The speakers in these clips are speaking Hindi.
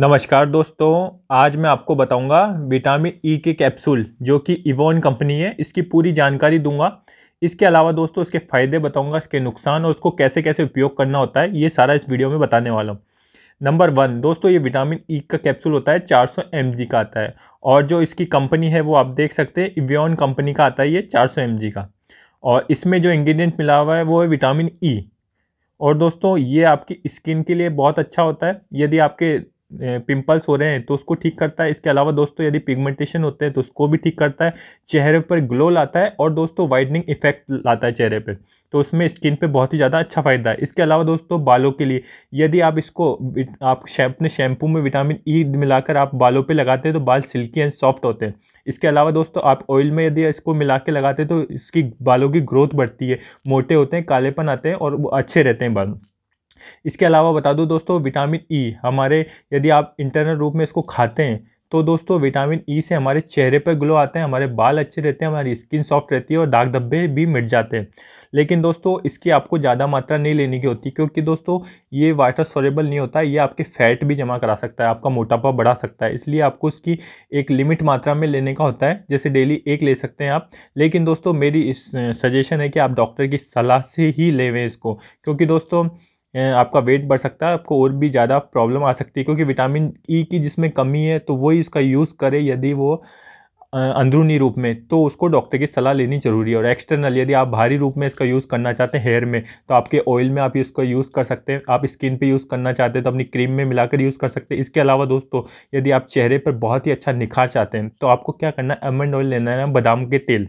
नमस्कार दोस्तों आज मैं आपको बताऊंगा विटामिन ई e के कैप्सूल जो कि इवोन कंपनी है इसकी पूरी जानकारी दूंगा इसके अलावा दोस्तों इसके फ़ायदे बताऊंगा इसके नुकसान और उसको कैसे कैसे उपयोग करना होता है ये सारा इस वीडियो में बताने वाला हूँ नंबर वन दोस्तों ये विटामिन ई e का कैप्सूल होता है चार सौ का आता है और जो इसकी कंपनी है वो आप देख सकते हैं इवियन कंपनी का आता है ये चार सौ का और इसमें जो इंग्रीडियंट मिला हुआ है वो है विटामिन ई e. और दोस्तों ये आपकी स्किन के लिए बहुत अच्छा होता है यदि आपके पिंपल्स हो रहे हैं तो उसको ठीक करता है इसके अलावा दोस्तों यदि पिगमेंटेशन होते हैं तो उसको भी ठीक करता है चेहरे पर ग्लो लाता है और दोस्तों वाइडनिंग इफेक्ट लाता है चेहरे पर तो उसमें स्किन पे बहुत ही ज़्यादा अच्छा फ़ायदा है इसके अलावा दोस्तों बालों के लिए यदि आप इसको आप अपने शैम्पू में विटामिन ई मिलाकर आप बालों पे लगाते हैं तो बाल सिल्की एंड सॉफ्ट होते हैं इसके अलावा दोस्तों आप ऑयल में यदि इसको मिला के लगाते हैं तो इसकी बालों की ग्रोथ बढ़ती है मोटे होते हैं कालेपन आते हैं और अच्छे रहते हैं बाल इसके अलावा बता दूँ दोस्तों विटामिन ई e, हमारे यदि आप इंटरनल रूप में इसको खाते हैं तो दोस्तों विटामिन ई e से हमारे चेहरे पर ग्लो आते हैं हमारे बाल अच्छे रहते हैं हमारी स्किन सॉफ्ट रहती है और दाग धब्बे भी मिट जाते हैं लेकिन दोस्तों इसकी आपको ज़्यादा मात्रा नहीं लेने की होती क्योंकि दोस्तों ये वाटर सोरेबल नहीं होता ये आपके फैट भी जमा करा सकता है आपका मोटापा बढ़ा सकता है इसलिए आपको इसकी एक लिमिट मात्रा में लेने का होता है जैसे डेली एक ले सकते हैं आप लेकिन दोस्तों मेरी इस सजेशन है कि आप डॉक्टर की सलाह से ही लेवें इसको क्योंकि दोस्तों आपका वेट बढ़ सकता है आपको और भी ज़्यादा प्रॉब्लम आ सकती है क्योंकि विटामिन ई e की जिसमें कमी है तो वही उसका यूज़ करे यदि वो अंदरूनी रूप में तो उसको डॉक्टर की सलाह लेनी ज़रूरी है और एक्सटर्नल यदि आप भारी रूप में इसका यूज़ करना चाहते हैं हेयर में तो आपके ऑयल में आप इसका यूज़ कर सकते हैं आप स्किन पे यूज़ करना चाहते हैं तो अपनी क्रीम में मिलाकर यूज़ कर सकते हैं इसके अलावा दोस्तों यदि आप चेहरे पर बहुत ही अच्छा निखार चाहते हैं तो आपको क्या करना है अमंड ऑयल लेना है बादाम के तेल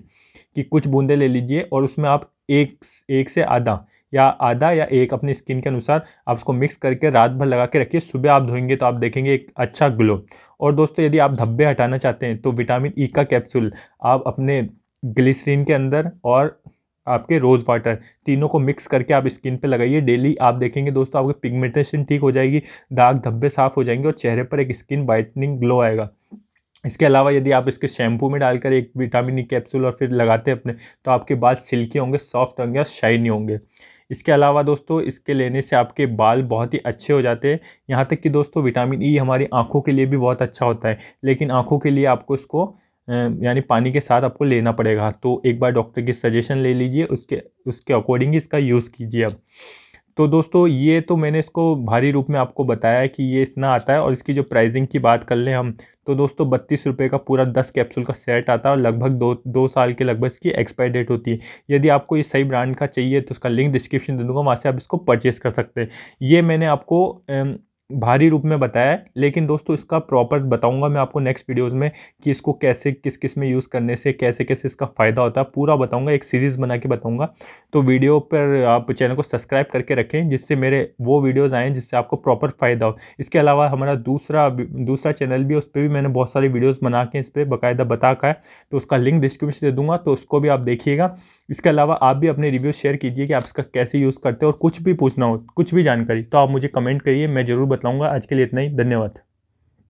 की कुछ बूंदे ले लीजिए और उसमें आप एक एक से आधा या आधा या एक अपनी स्किन के अनुसार आप उसको मिक्स करके रात भर लगा के रखिए सुबह आप धोएंगे तो आप देखेंगे एक अच्छा ग्लो और दोस्तों यदि आप धब्बे हटाना चाहते हैं तो विटामिन ई का कैप्सूल आप अपने ग्लिसरीन के अंदर और आपके रोज़ वाटर तीनों को मिक्स करके आप स्किन पे लगाइए डेली आप देखेंगे दोस्तों आपके पिगमेंटेशन ठीक हो जाएगी दाग धब्बे साफ़ हो जाएंगे और चेहरे पर एक स्किन वाइटनिंग ग्लो आएगा इसके अलावा यदि आप इसके शैम्पू में डालकर एक विटामिन ई कैप्सूल और फिर लगाते हैं अपने तो आपके बाल सिल्की होंगे सॉफ्ट होंगे और शाइनी होंगे इसके अलावा दोस्तों इसके लेने से आपके बाल बहुत ही अच्छे हो जाते हैं यहाँ तक कि दोस्तों विटामिन ई हमारी आँखों के लिए भी बहुत अच्छा होता है लेकिन आँखों के लिए आपको इसको यानी पानी के साथ आपको लेना पड़ेगा तो एक बार डॉक्टर की सजेशन ले लीजिए उसके उसके अकॉर्डिंग इसका यूज़ कीजिए अब तो दोस्तों ये तो मैंने इसको भारी रूप में आपको बताया है कि ये इतना आता है और इसकी जो प्राइसिंग की बात कर लें हम तो दोस्तों बत्तीस रुपये का पूरा दस कैप्सूल का सेट आता है और लगभग दो दो साल के लगभग इसकी एक्सपायरी डेट होती है यदि आपको ये सही ब्रांड का चाहिए तो उसका लिंक डिस्क्रिप्शन दे दूँगा वहाँ से आप इसको परचेस कर सकते हैं ये मैंने आपको भारी रूप में बताया है लेकिन दोस्तों इसका प्रॉपर बताऊंगा मैं आपको नेक्स्ट वीडियोस में कि इसको कैसे किस किस में यूज़ करने से कैसे कैसे इसका फ़ायदा होता है पूरा बताऊंगा एक सीरीज़ बना के बताऊंगा तो वीडियो पर आप चैनल को सब्सक्राइब करके रखें जिससे मेरे वो वीडियोज़ आएँ जिससे आपको प्रॉपर फ़ायदा हो इसके अलावा हमारा दूसरा दूसरा चैनल भी उस पर भी मैंने बहुत सारी वीडियोज़ बना के इस पर बाकायदा बता का है तो उसका लिंक डिस्क्रिप्शन से दूँगा तो उसको भी आप देखिएगा इसके अलावा आप भी अपने रिव्यू शेयर कीजिए कि आप इसका कैसे यूज़ करते हो और कुछ भी पूछना हो कुछ भी जानकारी तो आप मुझे कमेंट करिए मैं ज़रूर बताऊँगा आज के लिए इतना ही धन्यवाद